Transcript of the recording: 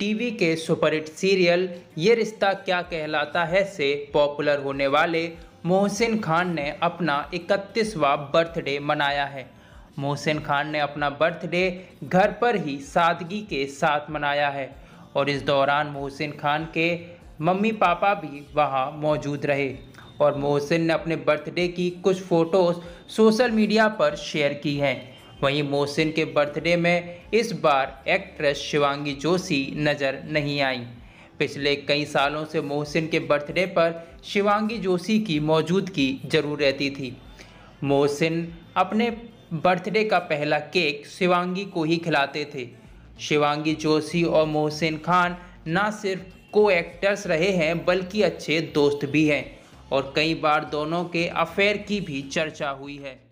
TV के superhit serial ये रिश्ता क्या कहलाता है से पॉपुलर होने वाले मोहसिन खान ने अपना इकतीसवा बर्थडे मनाया है मोहसिन खान ने अपना बर्थडे घर पर ही सादगी के साथ मनाया है और इस दौरान मोहसिन खान के मम्मी पापा भी वहाँ मौजूद रहे और मोहसिन ने अपने बर्थडे की कुछ फ़ोटोज़ सोशल मीडिया पर शेयर की हैं वहीं मोहसिन के बर्थडे में इस बार एक्ट्रेस शिवांगी जोशी नज़र नहीं आई पिछले कई सालों से मोहसिन के बर्थडे पर शिवांगी जोशी की मौजूदगी जरूर रहती थी मोहसिन अपने बर्थडे का पहला केक शिवांगी को ही खिलाते थे शिवांगी जोशी और मोहसिन खान ना सिर्फ को एक्टर्स रहे हैं बल्कि अच्छे दोस्त भी हैं और कई बार दोनों के अफेयर की भी चर्चा हुई है